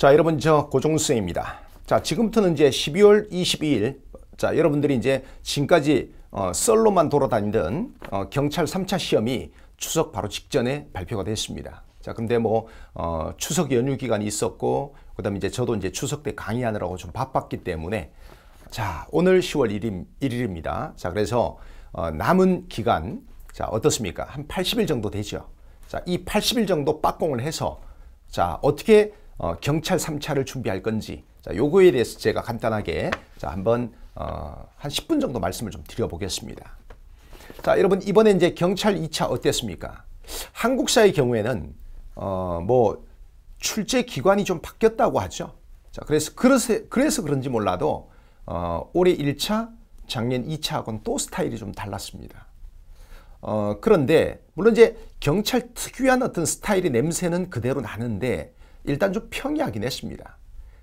자 여러분 저 고종수입니다. 자 지금부터는 이제 12월 22일 자 여러분들이 이제 지금까지 어, 썰로만 돌아다니던 어, 경찰 3차 시험이 추석 바로 직전에 발표가 됐습니다. 자 근데 뭐 어, 추석 연휴 기간이 있었고 그다음에 이제 저도 이제 추석 때 강의하느라고 좀 바빴기 때문에 자 오늘 10월 1일, 입니다자 그래서 어, 남은 기간 자 어떻습니까? 한 80일 정도 되죠. 자 이 80일 정도 빡공을 해서 자 어떻게 어, 경찰 3차를 준비할 건지 자, 요거에 대해서 제가 간단하게 자, 한번 어, 한 10분 정도 말씀을 좀 드려보겠습니다. 자, 여러분 이번에 이제 경찰 2차 어땠습니까? 한국사의 경우에는 어, 뭐 출제 기관이 좀 바뀌었다고 하죠. 자, 그래서 그래서, 그래서 그런지 몰라도 어, 올해 1차, 작년 2차하고는 또 스타일이 좀 달랐습니다. 어, 그런데 물론 이제 경찰 특유한 어떤 스타일의 냄새는 그대로 나는데 일단 좀 평이하긴 했습니다.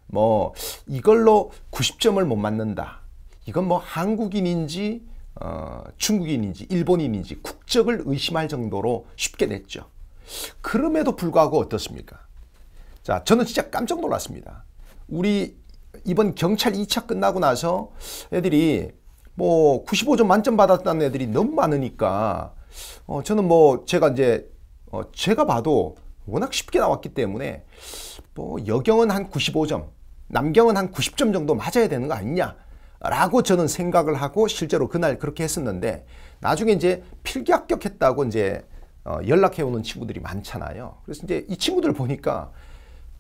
뭐 이걸로 90점을 못 맞는다. 이건 뭐 한국인인지 어, 중국인인지 일본인인지 국적을 의심할 정도로 쉽게 냈죠. 그럼에도 불구하고 어떻습니까? 자, 저는 진짜 깜짝 놀랐습니다. 우리 이번 경찰 2차 끝나고 나서 애들이 뭐 95점 만점 받았다는 애들이 너무 많으니까 어, 저는 뭐 제가 이제 어, 제가 봐도 워낙 쉽게 나왔기 때문에 뭐 여경은 한 95점, 남경은 한 90점 정도 맞아야 되는 거 아니냐 라고 저는 생각을 하고 실제로 그날 그렇게 했었는데 나중에 이제 필기 합격했다고 이제 어 연락해 오는 친구들이 많잖아요. 그래서 이제 이 친구들 보니까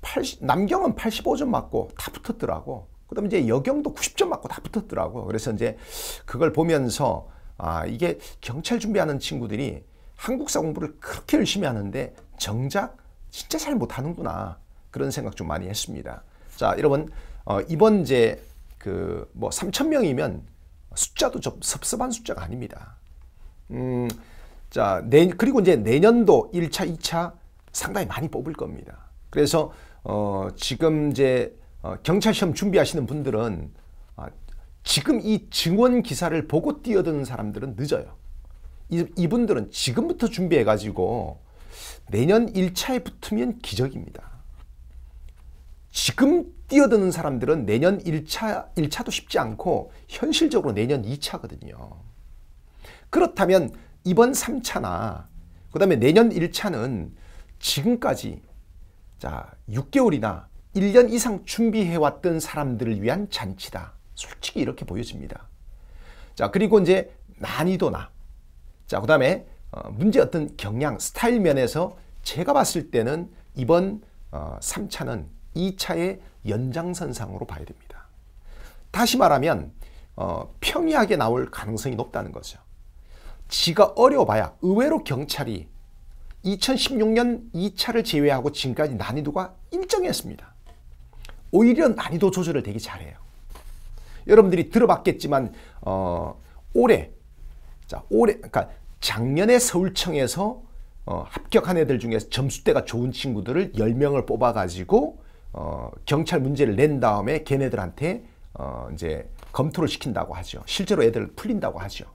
80, 남경은 85점 맞고 다 붙었더라고. 그다음에 이제 여경도 90점 맞고 다 붙었더라고. 그래서 이제 그걸 보면서 아 이게 경찰 준비하는 친구들이 한국사 공부를 그렇게 열심히 하는데 정작 진짜 잘 못하는구나 그런 생각 좀 많이 했습니다. 자 여러분 어, 이번 이제 그 뭐 3천 명이면 숫자도 좀 섭섭한 숫자가 아닙니다. 음, 자 내, 그리고 이제 내년도 1차, 2차 상당히 많이 뽑을 겁니다. 그래서 어, 지금 이제 어, 경찰 시험 준비하시는 분들은 아, 지금 이 증언 기사를 보고 뛰어드는 사람들은 늦어요. 이, 분들은 지금부터 준비해가지고 내년 1차에 붙으면 기적입니다. 지금 뛰어드는 사람들은 내년 1차, 1차도 쉽지 않고 현실적으로 내년 2차거든요. 그렇다면 이번 3차나 그 다음에 내년 1차는 지금까지 자 6개월이나 1년 이상 준비해왔던 사람들을 위한 잔치다. 솔직히 이렇게 보여집니다. 자 그리고 이제 난이도나 자그 다음에 어, 문제 어떤 경향, 스타일 면에서 제가 봤을 때는 이번 어, 3차는 2차의 연장선상으로 봐야 됩니다. 다시 말하면 어, 평이하게 나올 가능성이 높다는 거죠. 지가 어려봐야 워 의외로 경찰이 2016년 2차를 제외하고 지금까지 난이도가 일정했습니다. 오히려 난이도 조절을 되게 잘해요. 여러분들이 들어봤겠지만 어, 올해 자 올해 그러니까 작년에 서울청에서 어, 합격한 애들 중에서 점수대가 좋은 친구들을 10명을 뽑아가지고 어, 경찰 문제를 낸 다음에 걔네들한테 어, 이제 검토를 시킨다고 하죠. 실제로 애들 을 풀린다고 하죠.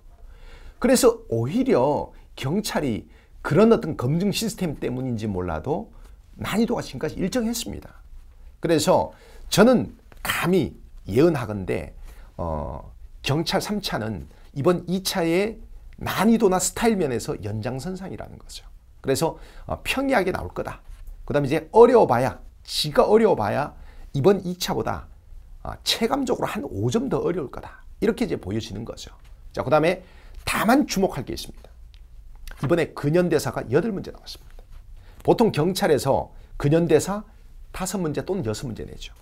그래서 오히려 경찰이 그런 어떤 검증 시스템 때문인지 몰라도 난이도가 지금까지 일정했습니다. 그래서 저는 감히 예언하건데 어, 경찰 3차는 이번 2차에 난이도나 스타일 면에서 연장선상이라는 거죠. 그래서 어, 평이하게 나올 거다. 그 다음에 이제 어려워봐야, 지가 어려워봐야 이번 2차보다 어, 체감적으로 한 5점 더 어려울 거다. 이렇게 이제 보여지는 거죠. 자, 그 다음에 다만 주목할 게 있습니다. 이번에 근현대사가 8문제 나왔습니다. 보통 경찰에서 근현대사 5문제 또는 6문제 내죠.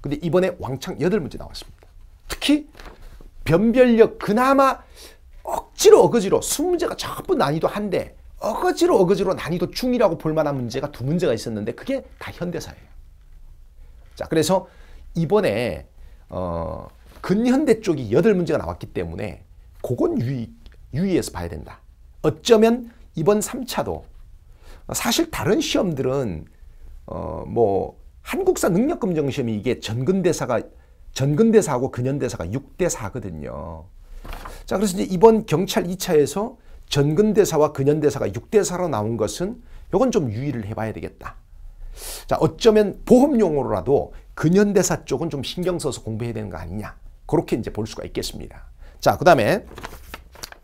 근데 이번에 왕창 8문제 나왔습니다. 특히 변별력 그나마 억지로 억지로 수문제가 전부 난이도 한데 억지로억지로 난이도 중이라고 볼 만한 문제가 두 문제가 있었는데 그게 다 현대사예요. 자, 그래서 이번에 어, 근현대 쪽이 8문제가 나왔기 때문에 그건 유의, 유의해서 봐야 된다. 어쩌면 이번 3차도 사실 다른 시험들은 어, 뭐 한국사 능력검정 시험이 이게 전근대사가 전근대사하고 근현대사가 6대 4거든요. 자, 그래서 이제 이번 경찰 2차에서 전근대사와 근현대사가 6대사로 나온 것은 이건 좀 유의를 해봐야 되겠다. 자, 어쩌면 보험 용으로라도 근현대사 쪽은 좀 신경 써서 공부해야 되는 거 아니냐. 그렇게 이제 볼 수가 있겠습니다. 자, 그 다음에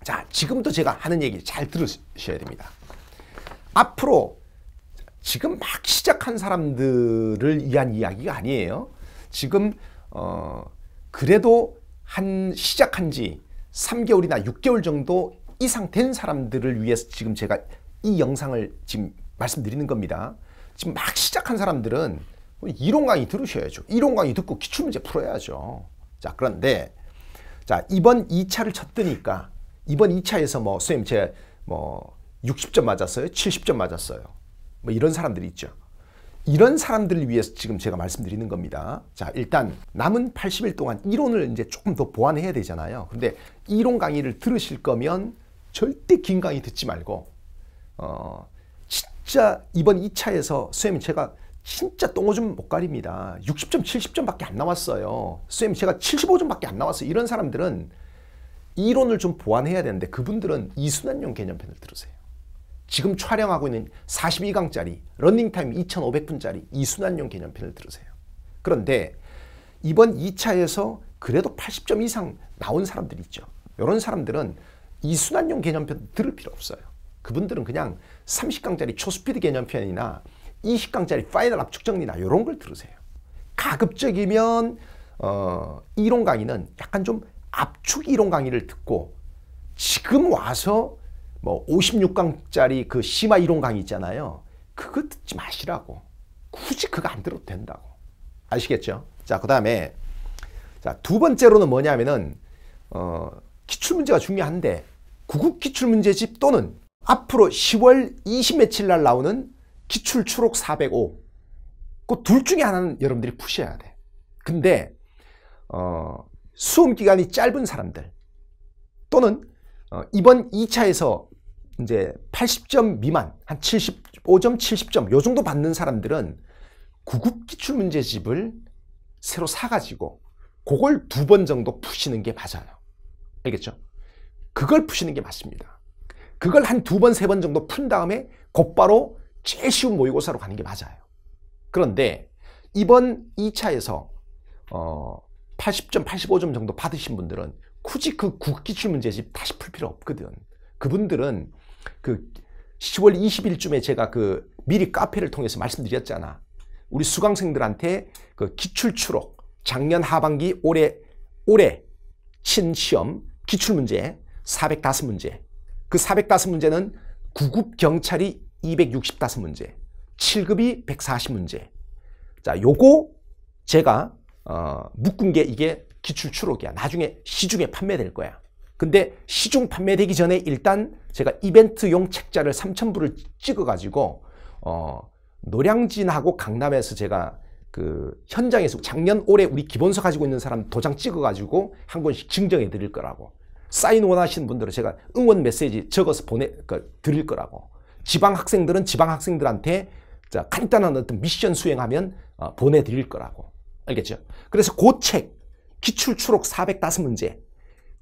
자, 지금부터 제가 하는 얘기 잘 들으셔야 됩니다. 앞으로 지금 막 시작한 사람들을 위한 이야기가 아니에요. 지금 어, 그래도 한 시작한 지 3개월이나 6개월 정도 이상 된 사람들을 위해서 지금 제가 이 영상을 지금 말씀드리는 겁니다. 지금 막 시작한 사람들은 이론 강의 들으셔야죠. 이론 강의 듣고 기출문제 풀어야죠. 자, 그런데 자, 이번 2차를 쳤더니까 이번 2차에서 뭐 선생님 제뭐 60점 맞았어요. 70점 맞았어요. 뭐 이런 사람들이 있죠. 이런 사람들을 위해서 지금 제가 말씀드리는 겁니다. 자, 일단 남은 80일 동안 이론을 이제 조금 더 보완해야 되잖아요. 근데 이론 강의를 들으실 거면 절대 긴 강의 듣지 말고 어, 진짜 이번 2차에서 선생님 제가 진짜 똥오줌 못 가립니다. 60점, 70점밖에 안 나왔어요. 선생님 제가 75점밖에 안 나왔어요. 이런 사람들은 이론을 좀 보완해야 되는데 그분들은 이순환용 개념편을 들으세요. 지금 촬영하고 있는 42강짜리 런닝타임 2500분짜리 이 순환용 개념편을 들으세요. 그런데 이번 2차에서 그래도 80점 이상 나온 사람들이 있죠. 이런 사람들은 이 순환용 개념편 들을 필요 없어요. 그분들은 그냥 30강짜리 초스피드 개념편이나 20강짜리 파이널 압축정리나 이런 걸 들으세요. 가급적이면 어, 이론 강의는 약간 좀 압축 이론 강의를 듣고 지금 와서 뭐 56강짜리 그 심화 이론 강의 있잖아요. 그거 듣지 마시라고. 굳이 그거 안 들어도 된다고. 아시겠죠? 자, 그 다음에 자, 두 번째로는 뭐냐면은 어, 기출문제가 중요한데 구급 기출문제집 또는 앞으로 10월 20며칠 날 나오는 기출 추록 405그 둘 중에 하나는 여러분들이 푸셔야 돼. 근데 어, 수험 기간이 짧은 사람들 또는 어, 이번 2차에서 이제 80점 미만, 한 75점, 70점 요 정도 받는 사람들은 9급 기출 문제집을 새로 사가지고 그걸 두 번 정도 푸시는 게 맞아요. 알겠죠? 그걸 푸시는 게 맞습니다. 그걸 한 두 번, 세 번 정도 푼 다음에 곧바로 제일 쉬운 모의고사로 가는 게 맞아요. 그런데 이번 2차에서 어 80점, 85점 정도 받으신 분들은 굳이 그 국기출 문제집 다시 풀 필요 없거든. 그분들은 그 10월 20일쯤에 제가 그 미리 카페를 통해서 말씀드렸잖아. 우리 수강생들한테 그 기출 추록 작년 하반기 올해 올해 친 시험 기출 문제 405문제. 그 405문제는 9급 경찰이 265문제, 7급이 140문제. 자, 요거 제가 어, 묶은 게 이게 기출 추록이야. 나중에 시중에 판매될 거야. 근데 시중 판매되기 전에 일단 제가 이벤트용 책자를 3,000부를 찍어가지고 어, 노량진하고 강남에서 제가 그 현장에서 작년 올해 우리 기본서 가지고 있는 사람 도장 찍어가지고 한 권씩 증정해 드릴 거라고 사인 원하시는 분들은 제가 응원 메시지 적어서 보내 그, 드릴 거라고 지방 학생들은 지방 학생들한테 자, 간단한 어떤 미션 수행하면 어, 보내드릴 거라고 알겠죠? 그래서 고책 기출 추록 405문제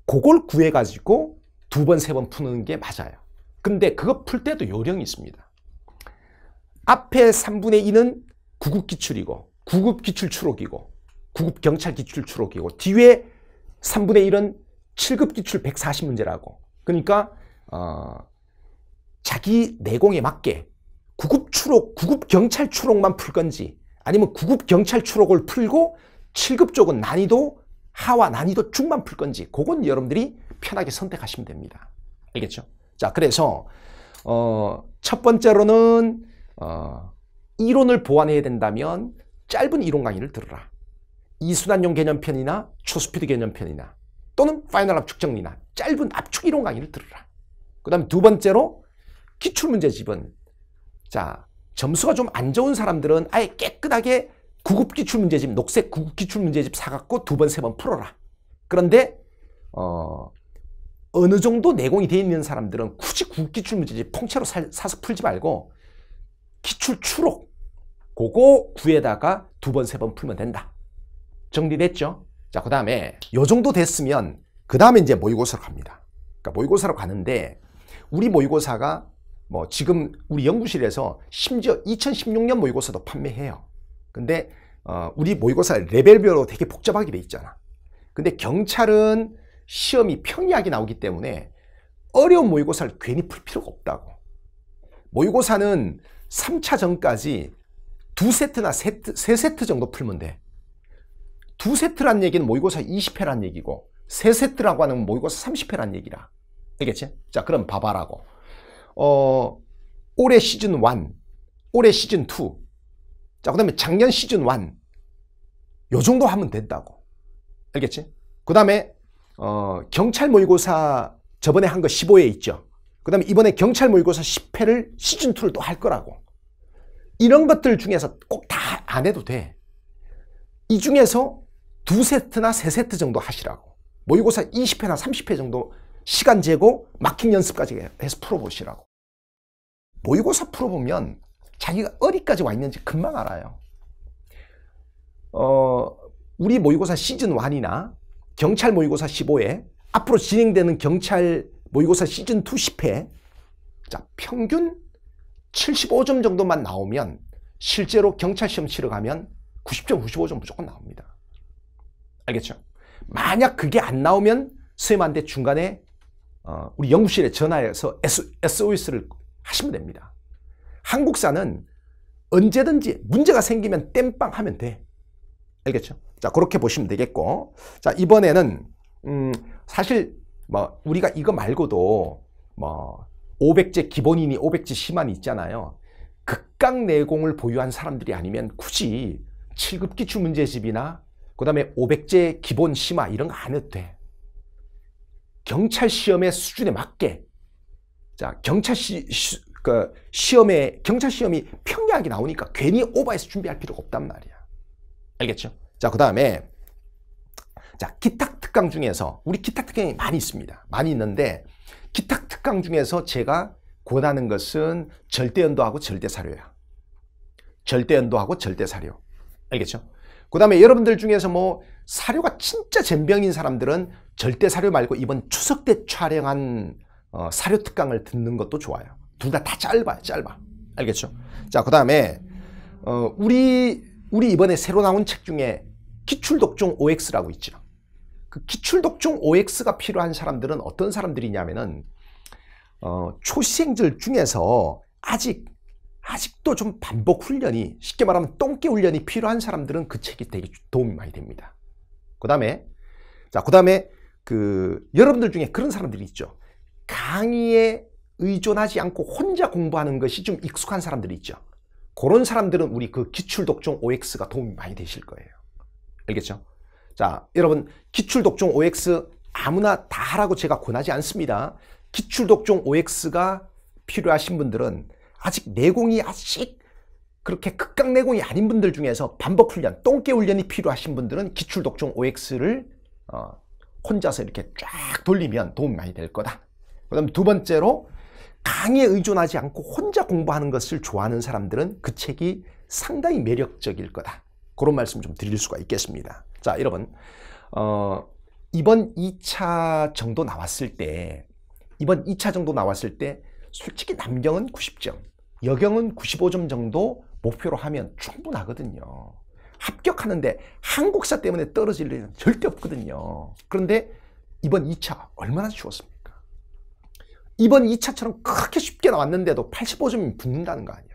그걸 구해가지고 두 번, 세 번 푸는 게 맞아요. 근데 그거 풀 때도 요령이 있습니다. 앞에 3분의 2는 구급기출이고, 구급기출추록이고, 구급경찰기출추록이고, 뒤에 3분의 1은 7급기출 140문제라고. 그러니까, 어, 자기 내공에 맞게 구급추록, 구급경찰추록만 풀 건지, 아니면 구급경찰 추록을 풀고 7급 쪽은 난이도 하와 난이도 중만 풀 건지 그건 여러분들이 편하게 선택하시면 됩니다. 알겠죠? 자, 그래서 어, 첫 번째로는 어, 이론을 보완해야 된다면 짧은 이론 강의를 들어라. 이순환용 개념편이나 초스피드 개념편이나 또는 파이널 압축 정리나 짧은 압축 이론 강의를 들어라. 그 다음 두 번째로 기출문제집은 자 점수가 좀 안 좋은 사람들은 아예 깨끗하게 구급 기출 문제집 녹색 구급 기출 문제집 사갖고 두 번 세 번 풀어라. 그런데 어, 어느 정도 내공이 돼 있는 사람들은 굳이 구급 기출 문제집 통째로 사, 서 풀지 말고 기출 추록 그거 구에다가 두 번 세 번 풀면 된다. 정리됐죠? 자, 그 다음에 요 정도 됐으면 그 다음에 이제 모의고사로 갑니다. 그러니까 모의고사로 가는데 우리 모의고사가 뭐 지금 우리 연구실에서 심지어 2016년 모의고사도 판매해요. 근데 어, 우리 모의고사 레벨별로 되게 복잡하게 돼 있잖아. 근데 경찰은 시험이 평이하게 나오기 때문에 어려운 모의고사를 괜히 풀 필요가 없다고. 모의고사는 3차 전까지 두 세트나 세트, 세 세트 정도 풀면 돼. 두 세트란 얘기는 모의고사 20회란 얘기고 세 세트라고 하는 모의고사 30회란 얘기라. 알겠지? 자, 그럼 봐봐라고. 어, 올해 시즌 1, 올해 시즌 2, 자, 그 다음에 작년 시즌 1. 요 정도 하면 된다고. 알겠지? 그 다음에, 어, 경찰 모의고사 저번에 한 거 15회 있죠? 그 다음에 이번에 경찰 모의고사 10회를 시즌2를 또 할 거라고. 이런 것들 중에서 꼭 다 안 해도 돼. 이 중에서 두 세트나 세 세트 정도 하시라고. 모의고사 20회나 30회 정도 시간 재고 마킹 연습까지 해서 풀어보시라고. 모의고사 풀어보면 자기가 어디까지 와 있는지 금방 알아요. 어, 우리 모의고사 시즌 1이나 경찰 모의고사 15회, 앞으로 진행되는 경찰 모의고사 시즌 2 10회, 자, 평균 75점 정도만 나오면 실제로 경찰 시험 치러 가면 90점, 95점 무조건 나옵니다. 알겠죠? 만약 그게 안 나오면 스님한테 중간에 어, 우리 연구실에 전화해서 SOS를 하시면 됩니다. 한국사는 언제든지 문제가 생기면 땜빵 하면 돼. 알겠죠? 자, 그렇게 보시면 되겠고. 자, 이번에는, 음, 사실, 뭐, 우리가 이거 말고도, 뭐, 500제 기본이니 500제 심만이 있잖아요. 극강 내공을 보유한 사람들이 아니면 굳이 7급 기출 문제집이나 그 다음에 500제 기본 심화 이런 거 안 해도 돼. 경찰 시험의 수준에 맞게 자 경찰 시, 시, 그 시험에 경찰 시험이 평이하게 나오니까 괜히 오버해서 준비할 필요가 없단 말이야. 알겠죠? 자, 그다음에 자, 기탁 특강 중에서 우리 기탁 특강이 많이 있습니다. 많이 있는데 기탁 특강 중에서 제가 권하는 것은 절대 연도하고 절대 사료야. 절대 연도하고 절대 사료. 알겠죠? 그다음에 여러분들 중에서 뭐 사료가 진짜 젬병인 사람들은 절대 사료 말고 이번 추석 때 촬영한 어, 사료 특강을 듣는 것도 좋아요. 둘다다 짧아요. 짧아. 알겠죠? 자, 그 다음에 어, 우리 우리 이번에 새로 나온 책 중에 기출독종 OX라고 있죠. 그 기출독종 OX가 필요한 사람들은 어떤 사람들이냐면은 어, 초시생들 중에서 아직 아직도 좀 반복 훈련이 쉽게 말하면 똥개 훈련이 필요한 사람들은 그 책이 되게 도움이 많이 됩니다. 그다음에 자, 그다음에 그 여러분들 중에 그런 사람들이 있죠. 강의에 의존하지 않고 혼자 공부하는 것이 좀 익숙한 사람들이 있죠. 그런 사람들은 우리 그 기출독종 OX가 도움이 많이 되실 거예요. 알겠죠? 자, 여러분 기출독종 OX 아무나 다 하라고 제가 권하지 않습니다. 기출독종 OX가 필요하신 분들은 아직 내공이 아직 그렇게 극강 내공이 아닌 분들 중에서 반복 훈련, 똥개 훈련이 필요하신 분들은 기출독종 OX를 어, 혼자서 이렇게 쫙 돌리면 도움이 많이 될 거다. 그 다음 두 번째로 강에 의존하지 않고 혼자 공부하는 것을 좋아하는 사람들은 그 책이 상당히 매력적일 거다. 그런 말씀 좀 드릴 수가 있겠습니다. 자, 여러분. 어, 이번 2차 정도 나왔을 때, 이번 2차 정도 나왔을 때, 솔직히 남경은 90점, 여경은 95점 정도 목표로 하면 충분하거든요. 합격하는데 한국사 때문에 떨어질 일은 절대 없거든요. 그런데 이번 2차 얼마나 쉬웠습니까? 이번 2차처럼 그렇게 쉽게 나왔는데도 8 5점이 붙는다는 거 아니야.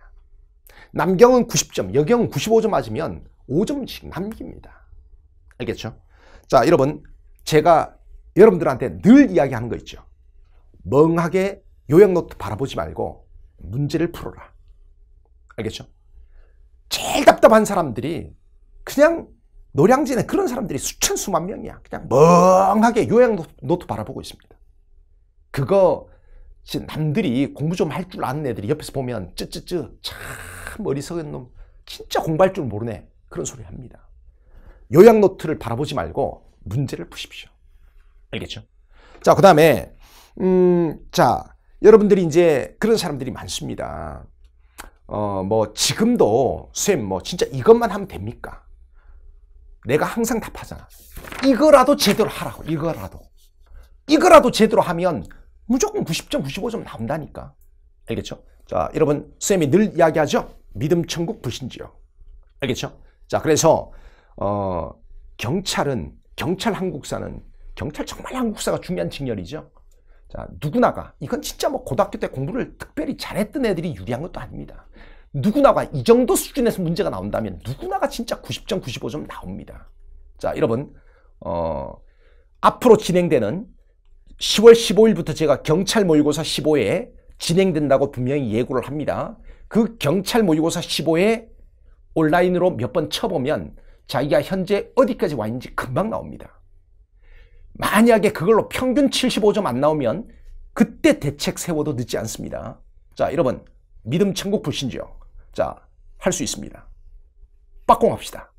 남경은 90점, 여경은 95점 맞으면 5점씩 남깁니다. 알겠죠? 자, 여러분. 제가 여러분들한테 늘 이야기하는 거 있죠. 멍하게 요약노트 바라보지 말고 문제를 풀어라. 알겠죠? 제일 답답한 사람들이 그냥 노량진에 그런 사람들이 수천 수만 명이야. 그냥 멍하게 요약노트 바라보고 있습니다. 그거 남들이 공부 좀 할 줄 아는 애들이 옆에서 보면 쯔쯔쯔 참 어리석은 놈 진짜 공부할 줄 모르네 그런 소리 합니다. 요약 노트를 바라보지 말고 문제를 푸십시오. 알겠죠? 자, 그 다음에 음, 자 여러분들이 이제 그런 사람들이 많습니다. 어, 뭐 지금도 쌤, 뭐 진짜 이것만 하면 됩니까? 내가 항상 답하잖아. 이거라도 제대로 하라고. 이거라도. 이거라도 제대로 하면 무조건 90점, 95점 나온다니까. 알겠죠? 자, 여러분, 쌤이 늘 이야기하죠? 믿음 천국 불신지요. 알겠죠? 자, 그래서, 어, 경찰은, 경찰 한국사는, 경찰 정말 한국사가 중요한 직렬이죠. 자, 누구나가, 이건 진짜 뭐 고등학교 때 공부를 특별히 잘했던 애들이 유리한 것도 아닙니다. 누구나가 이 정도 수준에서 문제가 나온다면 누구나가 진짜 90점, 95점 나옵니다. 자, 여러분, 어, 앞으로 진행되는 10월 15일부터 제가 경찰 모의고사 1 5회 진행된다고 분명히 예고를 합니다. 그 경찰 모의고사 1 5회 온라인으로 몇 번 쳐보면 자기가 현재 어디까지 와 있는지 금방 나옵니다. 만약에 그걸로 평균 75점 안 나오면 그때 대책 세워도 늦지 않습니다. 자, 여러분 믿음 천국 불신지요. 자, 할 수 있습니다. 빡공합시다.